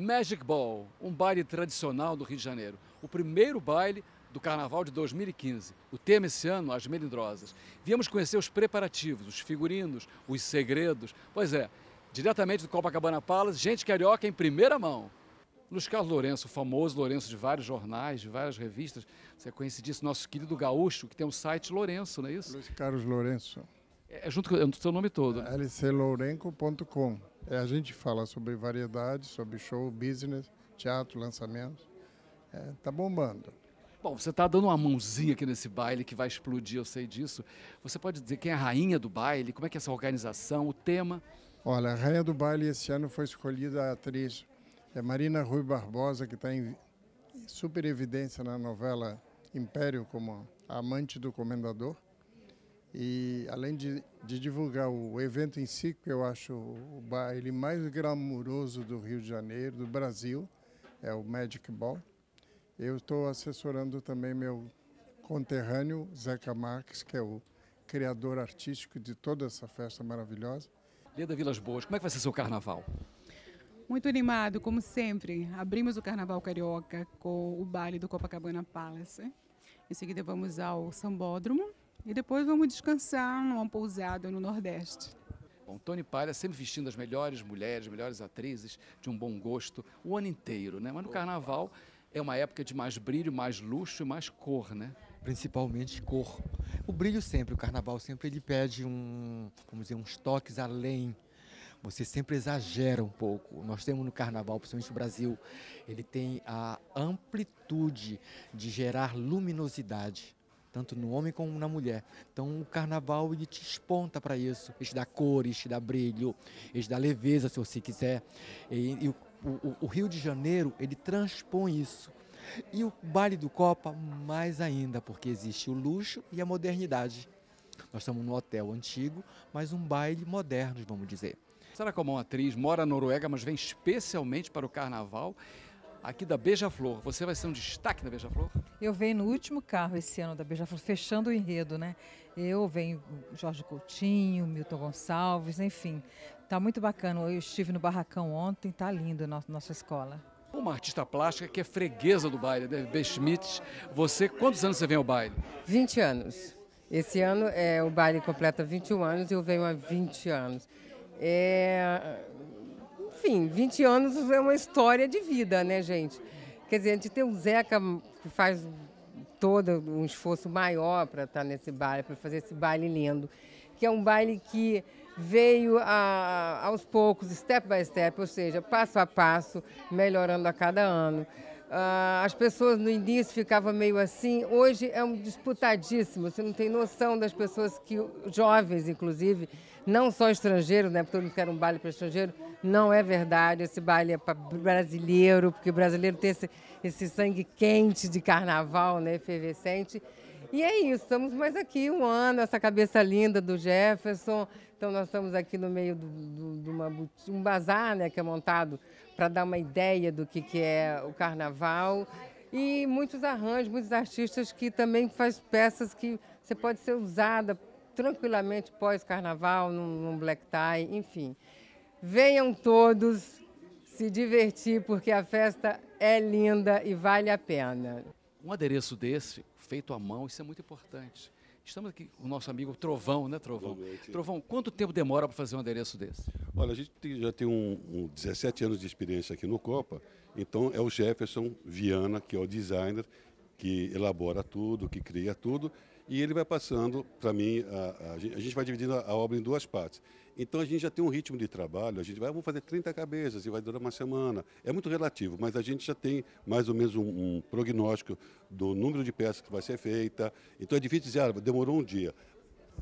Magic Ball, um baile tradicional do Rio de Janeiro. O primeiro baile do Carnaval de 2015. O tema esse ano, as melindrosas. Viemos conhecer os preparativos, os figurinos, os segredos. Pois é, diretamente do Copacabana Palace, gente carioca em primeira mão. Luiz Carlos Lourenço, famoso Lourenço de vários jornais, de várias revistas, você conhece disso, nosso querido gaúcho, que tem um site Lourenço, não é isso? Luiz Carlos Lourenço. É, é junto com é o seu nome todo. LcLorenco.com né? lclourenco.com. É, a gente fala sobre variedade, sobre show, business, teatro, lançamentos. É, tá bombando. Bom, você está dando uma mãozinha aqui nesse baile que vai explodir, eu sei disso. Você pode dizer quem é a rainha do baile? Como é que é essa organização, o tema? Olha, a rainha do baile esse ano foi escolhida a atriz é Marina Rui Barbosa, que está em super evidência na novela Império como amante do comendador. E além de, de, divulgar o evento em si, que eu acho o baile mais glamouroso do Rio de Janeiro, do Brasil, é o Magic Ball, eu estou assessorando também meu conterrâneo, Zeca Marques, que é o criador artístico de toda essa festa maravilhosa. Leda Vilas Boas, como é que vai ser seu carnaval? Muito animado, como sempre. Abrimos o Carnaval Carioca com o baile do Copacabana Palace. Em seguida vamos ao Sambódromo, e depois vamos descansar numa pousada no Nordeste. Bom, Tony Palha sempre vestindo as melhores mulheres, melhores atrizes, de um bom gosto, o ano inteiro, né? Mas no carnaval é uma época de mais brilho, mais luxo e mais cor, né? Principalmente cor. O brilho sempre, o carnaval sempre ele pede um, vamos dizer, uns toques além. Você sempre exagera um pouco. Nós temos no carnaval, principalmente no Brasil, ele tem a amplitude de gerar luminosidade tanto no homem como na mulher. Então o carnaval ele te esponta para isso, ele te dá cores, te dá brilho, ele te dá leveza se você quiser. E, e o, o, o Rio de Janeiro ele transpõe isso. E o baile do Copa mais ainda, porque existe o luxo e a modernidade. Nós estamos num hotel antigo, mas um baile moderno, vamos dizer. Sara Comon, atriz, mora na Noruega, mas vem especialmente para o carnaval aqui da Beija-Flor. Você vai ser um destaque na Beija-Flor? Eu venho no último carro esse ano da Beija-Flor, fechando o enredo, né? Eu venho Jorge Coutinho, Milton Gonçalves, enfim. Tá muito bacana. Eu estive no Barracão ontem, tá lindo a nossa escola. Uma artista plástica que é freguesa do baile, né? B. Você, quantos anos você vem ao baile? 20 anos. Esse ano é, o baile completa 21 anos e eu venho há 20 anos. É, enfim, 20 anos é uma história de vida, né, gente? Quer dizer, a gente tem o Zeca que faz todo um esforço maior para estar tá nesse baile, para fazer esse baile lindo, que é um baile que veio a, aos poucos, step by step, ou seja, passo a passo, melhorando a cada ano. Ah, as pessoas no início ficavam meio assim, hoje é um disputadíssimo. Você não tem noção das pessoas que, jovens inclusive, não só estrangeiros, né? Porque todo mundo quer um baile para estrangeiro. Não é verdade. Esse baile é para brasileiro, porque o brasileiro tem esse, esse sangue quente de carnaval, né? Efervescente. E é isso, estamos mais aqui um ano, essa cabeça linda do Jefferson. Então nós estamos aqui no meio de um bazar né, que é montado para dar uma ideia do que, que é o carnaval. E muitos arranjos, muitos artistas que também faz peças que você pode ser usada tranquilamente pós-carnaval, num, num black tie, enfim. Venham todos se divertir, porque a festa é linda e vale a pena um adereço desse, feito à mão, isso é muito importante. Estamos aqui com o nosso amigo Trovão, né, Trovão? Trovão, quanto tempo demora para fazer um adereço desse? Olha, a gente tem, já tem um, um 17 anos de experiência aqui no Copa, então é o Jefferson Viana, que é o designer, que elabora tudo, que cria tudo, e ele vai passando, para mim, a, a, a, gente vai dividindo a, a, obra em duas partes. Então a gente já tem um ritmo de trabalho, a gente vai, vamos fazer 30 cabeças e vai durar uma semana. É muito relativo, mas a gente já tem mais ou menos um, um prognóstico do número de peças que vai ser feita. Então é difícil dizer, ah, demorou um dia.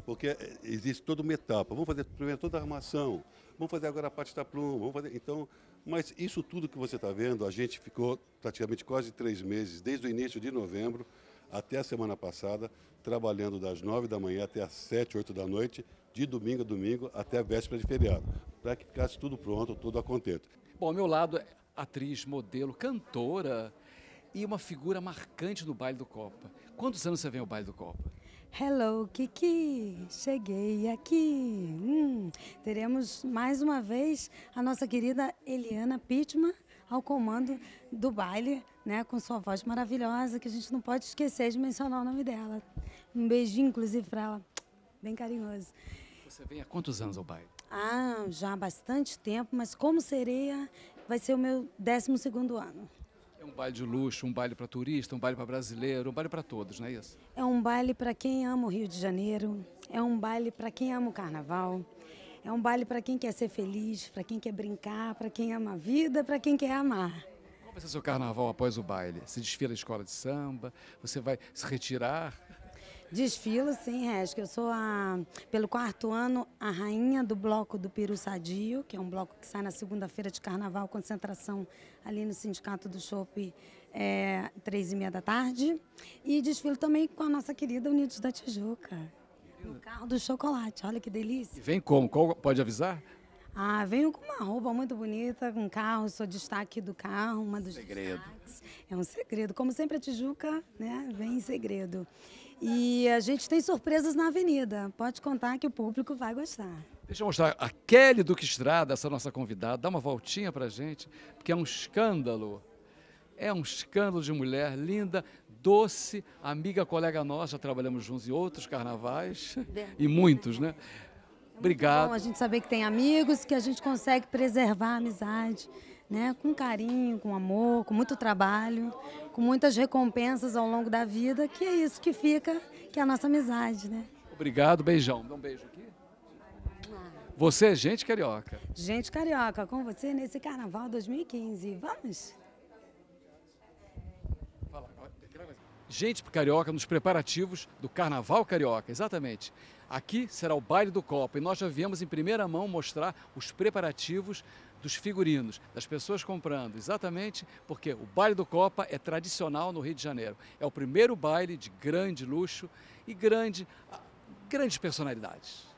Porque é, existe toda uma etapa. Vamos fazer primeiro toda a armação, vamos fazer agora a parte da pluma, vamos fazer. Então, mas isso tudo que você está vendo, a gente ficou praticamente quase três meses, desde o início de novembro, até a semana passada, trabalhando das 9 da manhã até as 7, 8 da noite, de domingo a domingo, até a véspera de feriado, para que ficasse tudo pronto, tudo a contento. Bom, ao meu lado, é atriz, modelo, cantora e uma figura marcante do Baile do Copa. Quantos anos você vem ao Baile do Copa? Hello, Kiki! Cheguei aqui! Hum, teremos mais uma vez a nossa querida Eliana Pittman ao comando do baile né, com sua voz maravilhosa, que a gente não pode esquecer de mencionar o nome dela. Um beijinho, inclusive, para ela, bem carinhoso. Você vem há quantos anos ao baile? Ah, já há bastante tempo, mas como sereia, vai ser o meu 12 ano. É um baile de luxo, um baile para turista, um baile para brasileiro, um baile para todos, não é isso? É um baile para quem ama o Rio de Janeiro, é um baile para quem ama o carnaval, é um baile para quem quer ser feliz, para quem quer brincar, para quem ama a vida, para quem quer amar vai ser seu carnaval após o baile? Você desfila a escola de samba? Você vai se retirar? Desfilo, sim, Resca. Eu sou, a, pelo quarto ano, a rainha do bloco do Peru Sadio, que é um bloco que sai na segunda-feira de carnaval, concentração ali no Sindicato do shopping, é, três e meia da tarde. E desfilo também com a nossa querida Unidos da Tijuca, no carro do chocolate. Olha que delícia. E vem como? Qual, pode avisar? Ah, venho com uma roupa muito bonita, com um carro, sou destaque do carro, uma dos segredo. Destaques. É um segredo. Como sempre, a Tijuca né, vem em segredo. E a gente tem surpresas na avenida. Pode contar que o público vai gostar. Deixa eu mostrar. A Kelly Duque Estrada, essa nossa convidada, dá uma voltinha pra gente, porque é um escândalo. É um escândalo de mulher linda, doce, amiga, colega nossa, trabalhamos juntos em outros carnavais Verdade. e muitos, né? Obrigado. É bom a gente saber que tem amigos, que a gente consegue preservar a amizade, né? Com carinho, com amor, com muito trabalho, com muitas recompensas ao longo da vida, que é isso que fica, que é a nossa amizade, né? Obrigado, beijão. Dá um beijo aqui. Você é gente carioca. Gente carioca, com você nesse carnaval 2015. Vamos? Gente Carioca nos é preparativos do Carnaval Carioca, exatamente. Aqui será o baile do copo e nós já viemos em primeira mão mostrar os preparativos dos figurinos, das pessoas comprando, exatamente porque o baile do Copa é tradicional no Rio de Janeiro. É o primeiro baile de grande luxo e grande, ah, grandes personalidades.